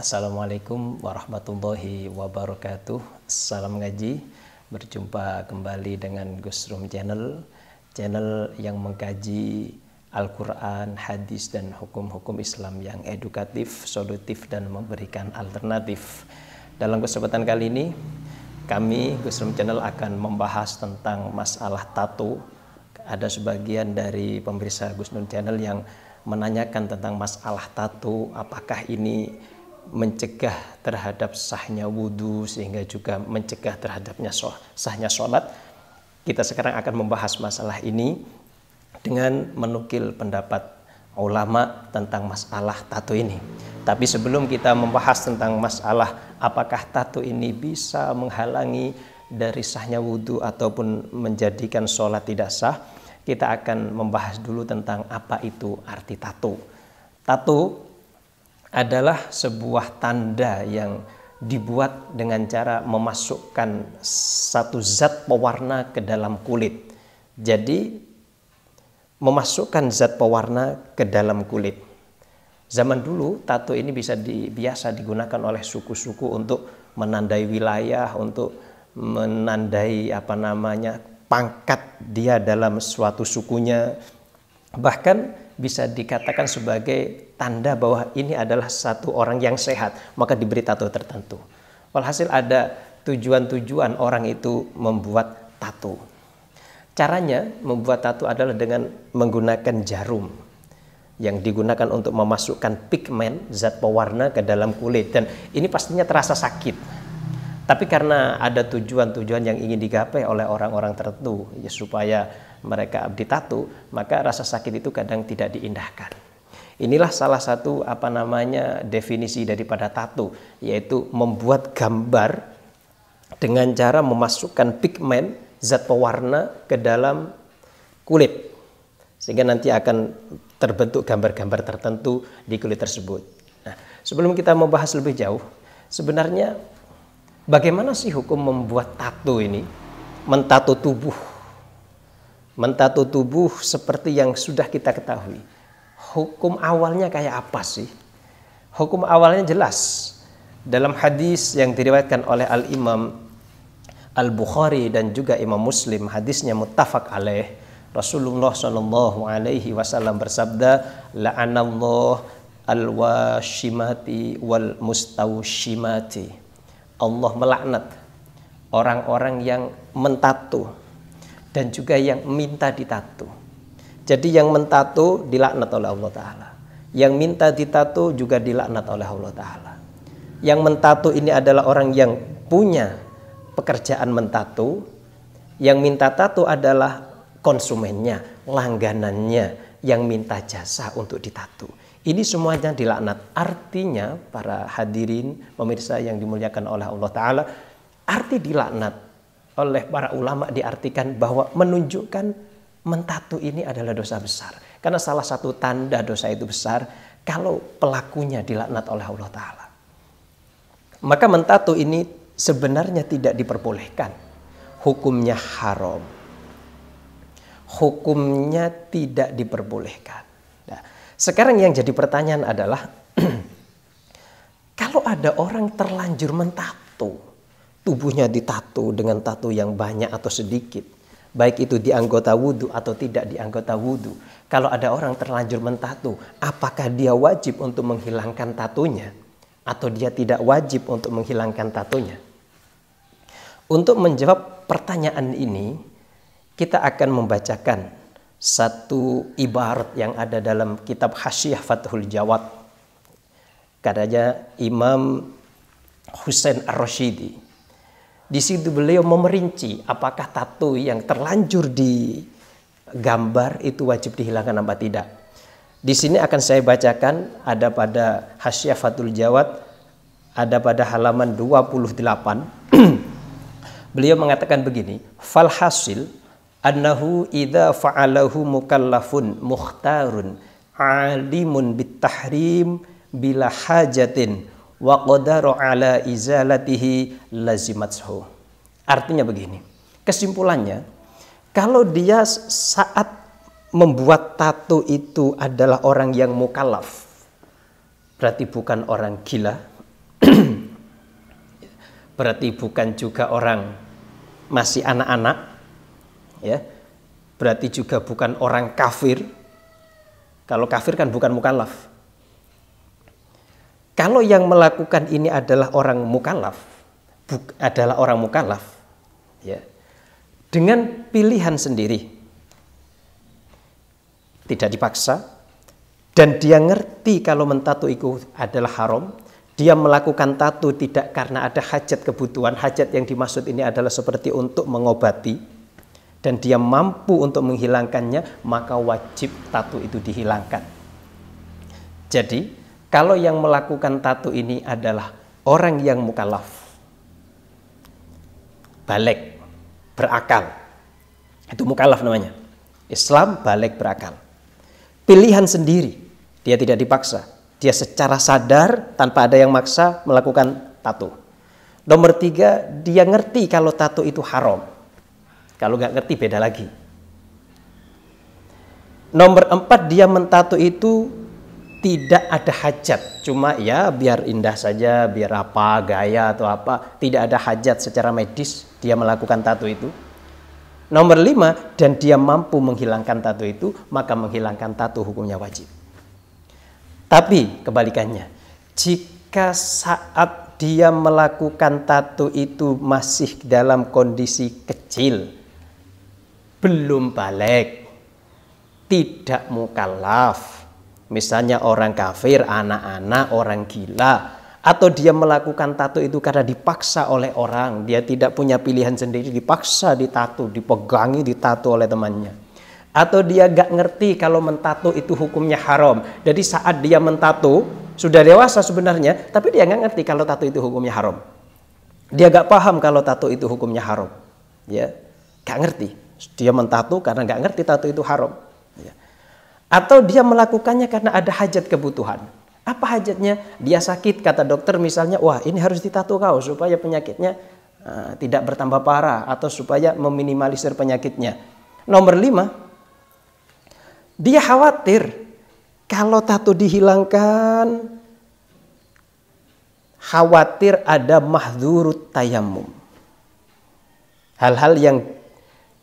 Assalamualaikum warahmatullahi wabarakatuh. Salam ngaji. Berjumpa kembali dengan Gusrum Channel, channel yang mengkaji Al-Quran, hadis, dan hukum-hukum Islam yang edukatif, solutif, dan memberikan alternatif. Dalam kesempatan kali ini, kami Gusrum Channel akan membahas tentang masalah tato. Ada sebagian dari pemirsa Gusnun Channel yang menanyakan tentang masalah tato, apakah ini mencegah terhadap sahnya wudhu sehingga juga mencegah terhadapnya sahnya sholat. Kita sekarang akan membahas masalah ini dengan menukil pendapat ulama tentang masalah tato ini. Tapi sebelum kita membahas tentang masalah apakah tato ini bisa menghalangi dari sahnya wudhu ataupun menjadikan sholat tidak sah, kita akan membahas dulu tentang apa itu arti tato. Tato adalah sebuah tanda yang dibuat dengan cara memasukkan satu zat pewarna ke dalam kulit. Jadi memasukkan zat pewarna ke dalam kulit. Zaman dulu tato ini bisa di, biasa digunakan oleh suku-suku untuk menandai wilayah, untuk menandai apa namanya pangkat dia dalam suatu sukunya. Bahkan bisa dikatakan sebagai tanda bahwa ini adalah satu orang yang sehat, maka diberi tato tertentu. Walhasil ada tujuan-tujuan orang itu membuat tato. Caranya membuat tato adalah dengan menggunakan jarum yang digunakan untuk memasukkan pigmen zat pewarna ke dalam kulit dan ini pastinya terasa sakit. Tapi karena ada tujuan-tujuan yang ingin digapai oleh orang-orang tertentu ya supaya mereka abdi tatu, maka rasa sakit itu kadang tidak diindahkan. Inilah salah satu apa namanya definisi daripada tatu, yaitu membuat gambar dengan cara memasukkan pigmen zat pewarna ke dalam kulit sehingga nanti akan terbentuk gambar-gambar tertentu di kulit tersebut. Nah, sebelum kita membahas lebih jauh, sebenarnya bagaimana sih hukum membuat tato ini, mentato tubuh mentato tubuh seperti yang sudah kita ketahui. Hukum awalnya kayak apa sih? Hukum awalnya jelas. Dalam hadis yang diriwayatkan oleh Al-Imam Al-Bukhari dan juga Imam Muslim, hadisnya muttafaq alaih. Rasulullah Shallallahu alaihi wasallam bersabda, "La'anallah al-washimati wal mustawshimati." Allah melaknat orang-orang yang mentato dan juga yang minta ditato. Jadi yang mentato dilaknat oleh Allah Ta'ala. Yang minta ditato juga dilaknat oleh Allah Ta'ala. Yang mentato ini adalah orang yang punya pekerjaan mentato. Yang minta tato adalah konsumennya, langganannya yang minta jasa untuk ditato. Ini semuanya dilaknat. Artinya para hadirin, pemirsa yang dimuliakan oleh Allah Ta'ala, arti dilaknat oleh para ulama diartikan bahwa menunjukkan mentatu ini adalah dosa besar. Karena salah satu tanda dosa itu besar kalau pelakunya dilaknat oleh Allah Ta'ala. Maka mentatu ini sebenarnya tidak diperbolehkan. Hukumnya haram. Hukumnya tidak diperbolehkan. Nah, sekarang yang jadi pertanyaan adalah, kalau ada orang terlanjur mentatu, tubuhnya ditato dengan tato yang banyak atau sedikit. Baik itu di anggota wudhu atau tidak di anggota wudhu. Kalau ada orang terlanjur mentato, apakah dia wajib untuk menghilangkan tatonya? Atau dia tidak wajib untuk menghilangkan tatonya? Untuk menjawab pertanyaan ini, kita akan membacakan satu ibarat yang ada dalam kitab Hasyiah Fathul Jawad. Katanya Imam Husain Ar-Rashidi di situ beliau memerinci apakah tato yang terlanjur di gambar itu wajib dihilangkan apa tidak. Di sini akan saya bacakan ada pada Hasyiah Fatul Jawad ada pada halaman 28. beliau mengatakan begini, fal hasil annahu idza fa'alahu mukallafun mukhtarun alimun bitahrim bila hajatin wa qadaru ala izalatihi lazimatsuhu. Artinya begini. Kesimpulannya, kalau dia saat membuat tato itu adalah orang yang mukallaf, berarti bukan orang gila, berarti bukan juga orang masih anak-anak, ya, berarti juga bukan orang kafir. Kalau kafir kan bukan mukallaf, kalau yang melakukan ini adalah orang mukalaf, adalah orang mukalaf, ya, dengan pilihan sendiri, tidak dipaksa, dan dia ngerti kalau mentato itu adalah haram, dia melakukan tatu tidak karena ada hajat kebutuhan, hajat yang dimaksud ini adalah seperti untuk mengobati, dan dia mampu untuk menghilangkannya, maka wajib tatu itu dihilangkan. Jadi, kalau yang melakukan tato ini adalah orang yang mukallaf, balik, berakal. Itu mukallaf namanya. Islam balik berakal. Pilihan sendiri, dia tidak dipaksa. Dia secara sadar tanpa ada yang maksa melakukan tato. Nomor tiga, dia ngerti kalau tato itu haram. Kalau nggak ngerti beda lagi. Nomor empat, dia mentato itu tidak ada hajat cuma ya biar indah saja biar apa gaya atau apa tidak ada hajat secara medis dia melakukan tato itu nomor lima dan dia mampu menghilangkan tato itu maka menghilangkan tato hukumnya wajib tapi kebalikannya jika saat dia melakukan tato itu masih dalam kondisi kecil belum balik tidak mukallaf Misalnya orang kafir, anak-anak, orang gila, atau dia melakukan tato itu karena dipaksa oleh orang, dia tidak punya pilihan sendiri, dipaksa ditato, dipegangi ditato oleh temannya. Atau dia gak ngerti kalau mentato itu hukumnya haram. Jadi saat dia mentato, sudah dewasa sebenarnya, tapi dia gak ngerti kalau tato itu hukumnya haram. Dia gak paham kalau tato itu hukumnya haram. Ya, gak ngerti. Dia mentato karena gak ngerti tato itu haram. Ya. Atau dia melakukannya karena ada hajat kebutuhan. Apa hajatnya? Dia sakit, kata dokter misalnya, wah ini harus ditato kau supaya penyakitnya uh, tidak bertambah parah atau supaya meminimalisir penyakitnya. Nomor lima, dia khawatir kalau tato dihilangkan, khawatir ada mahdurut tayamum. Hal-hal yang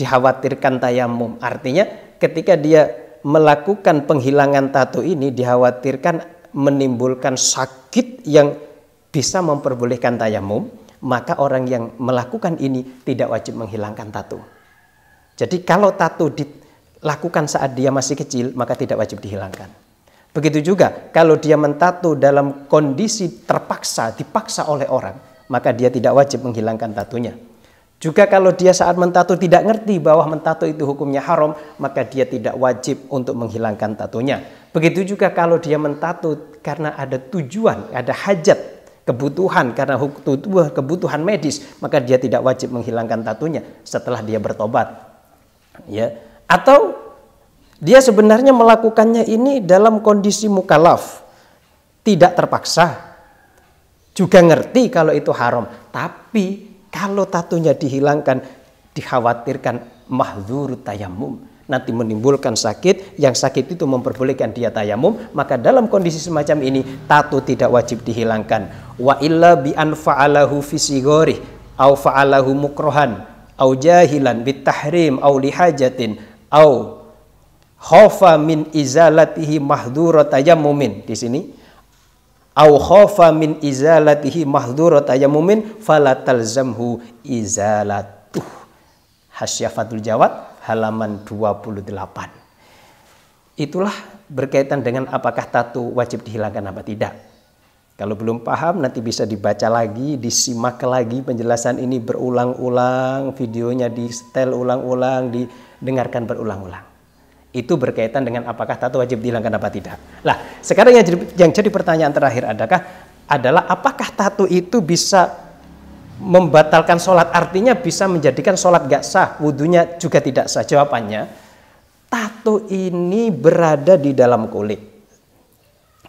dikhawatirkan tayamum. Artinya ketika dia melakukan penghilangan tato ini dikhawatirkan menimbulkan sakit yang bisa memperbolehkan tayamum, maka orang yang melakukan ini tidak wajib menghilangkan tato. Jadi kalau tato dilakukan saat dia masih kecil, maka tidak wajib dihilangkan. Begitu juga kalau dia mentato dalam kondisi terpaksa, dipaksa oleh orang, maka dia tidak wajib menghilangkan tatunya. Juga kalau dia saat mentato tidak ngerti bahwa mentato itu hukumnya haram, maka dia tidak wajib untuk menghilangkan tatonya Begitu juga kalau dia mentato karena ada tujuan, ada hajat, kebutuhan karena kebutuhan medis, maka dia tidak wajib menghilangkan tatonya setelah dia bertobat. Ya. Atau dia sebenarnya melakukannya ini dalam kondisi mukalaf, tidak terpaksa. Juga ngerti kalau itu haram, tapi kalau tatunya dihilangkan, dikhawatirkan mahzur tayamum. Nanti menimbulkan sakit, yang sakit itu memperbolehkan dia tayamum, maka dalam kondisi semacam ini tatu tidak wajib dihilangkan. Wa illa bi anfaalahu fa'alahu fi au fa'alahu mukrohan, au jahilan bitahrim, au lihajatin, au khofa min izalatihi mahdura tayamumin. Di sini au khafa min izalatihi mahdurat fala talzamhu izalatuh hasyafatul jawad halaman 28 itulah berkaitan dengan apakah tato wajib dihilangkan apa tidak kalau belum paham nanti bisa dibaca lagi, disimak lagi penjelasan ini berulang-ulang, videonya di setel ulang-ulang, didengarkan berulang-ulang itu berkaitan dengan apakah tato wajib dihilangkan apa tidak. Lah, sekarang yang jadi, yang jadi pertanyaan terakhir adakah adalah apakah tato itu bisa membatalkan sholat artinya bisa menjadikan sholat gak sah wudhunya juga tidak sah jawabannya tato ini berada di dalam kulit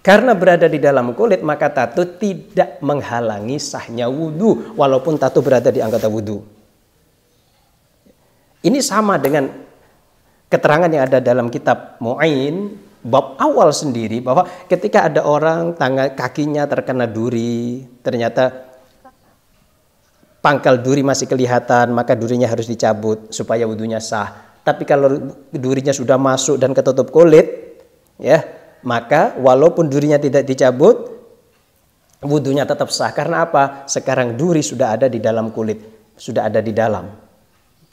karena berada di dalam kulit maka tato tidak menghalangi sahnya wudhu walaupun tato berada di anggota wudhu ini sama dengan keterangan yang ada dalam kitab Mu'in bab awal sendiri bahwa ketika ada orang tangan kakinya terkena duri, ternyata pangkal duri masih kelihatan, maka durinya harus dicabut supaya wudhunya sah. Tapi kalau durinya sudah masuk dan ketutup kulit, ya, maka walaupun durinya tidak dicabut, wudhunya tetap sah. Karena apa? Sekarang duri sudah ada di dalam kulit, sudah ada di dalam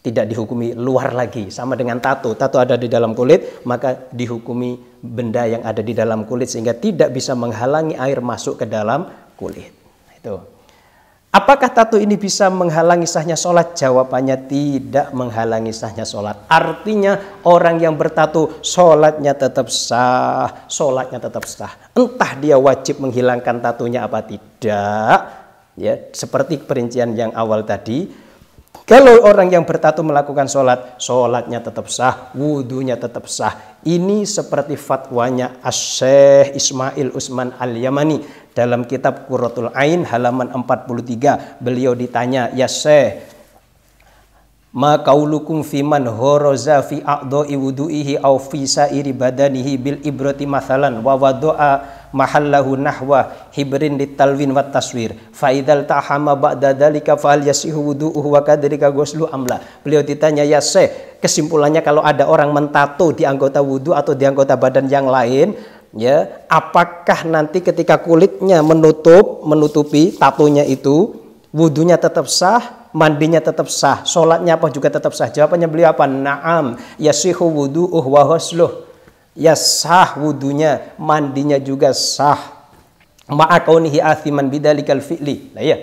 tidak dihukumi luar lagi sama dengan tato tato ada di dalam kulit maka dihukumi benda yang ada di dalam kulit sehingga tidak bisa menghalangi air masuk ke dalam kulit itu apakah tato ini bisa menghalangi sahnya sholat jawabannya tidak menghalangi sahnya sholat artinya orang yang bertato sholatnya tetap sah sholatnya tetap sah entah dia wajib menghilangkan tatonya apa tidak ya seperti perincian yang awal tadi kalau orang yang bertatu melakukan sholat, sholatnya tetap sah, wudhunya tetap sah. Ini seperti fatwanya Asyikh Ismail Usman Al-Yamani dalam kitab Qurratul Ain halaman 43. Beliau ditanya, "Ya Syekh, ma kaulukum fi man horoza fi a'do'i wudu'ihi au fi sa'iri badanihi bil ibroti mathalan wa wadu'a mahallahu nahwa hibrin talwin wat taswir fa idzal tahama ba'da dalika fa hal yasihu wudu'uhu wa kadrika ghuslu amla beliau ditanya ya Syekh kesimpulannya kalau ada orang mentato di anggota wudu atau di anggota badan yang lain ya apakah nanti ketika kulitnya menutup menutupi tatonya itu wudunya tetap sah mandinya tetap sah sholatnya apa juga tetap sah jawabannya beliau apa na'am yasihu wudu'uhu wa ghusluh ya sah wudunya mandinya juga sah ma'akaunihi athiman bidalikal fi'li lah ya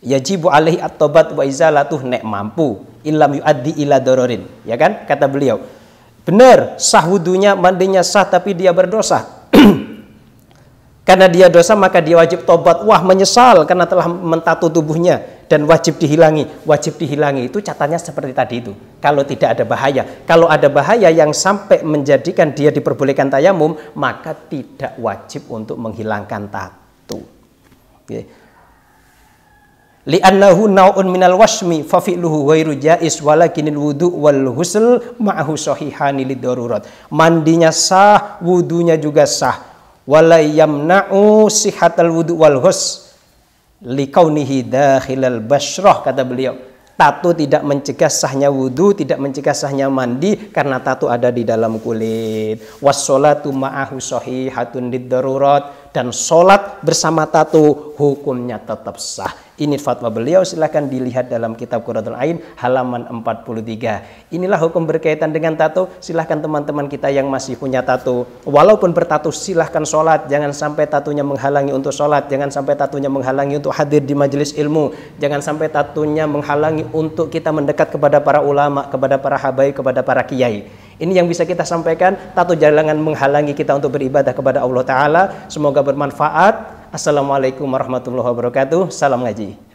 yajibu alaihi at-tobat wa izalatuh nek mampu ilam yuaddi ila dororin ya kan kata beliau benar sah wudunya mandinya sah tapi dia berdosa karena dia dosa maka dia wajib tobat wah menyesal karena telah mentatu tubuhnya dan wajib dihilangi. Wajib dihilangi itu catatannya seperti tadi itu. Kalau tidak ada bahaya. Kalau ada bahaya yang sampai menjadikan dia diperbolehkan tayamum, maka tidak wajib untuk menghilangkan tatu. Okay. Li'annahu nau'un minal wasmi fa fi'luhu ghairu jaiz walakinil wudu wal husl ma'ahu sahihani lidarurat. Mandinya sah, wudunya juga sah. Walayyamnau sihatal wudu wal husl likaunihi dakhilal basroh kata beliau tato tidak mencegah sahnya wudhu, tidak mencegah sahnya mandi karena tato ada di dalam kulit. Wassolatu ma'ahu sahihatun didarurat dan solat bersama tato hukumnya tetap sah. Ini fatwa beliau silahkan dilihat dalam kitab Quratul Ain halaman 43. Inilah hukum berkaitan dengan tato. Silahkan teman-teman kita yang masih punya tato. Walaupun bertato silahkan sholat. Jangan sampai tatunya menghalangi untuk sholat. Jangan sampai tatunya menghalangi untuk hadir di majelis ilmu. Jangan sampai tatunya menghalangi untuk kita mendekat kepada para ulama, kepada para habaib, kepada para kiai. Ini yang bisa kita sampaikan. Tato jangan menghalangi kita untuk beribadah kepada Allah Ta'ala. Semoga bermanfaat. Assalamualaikum warahmatullahi wabarakatuh. Salam ngaji.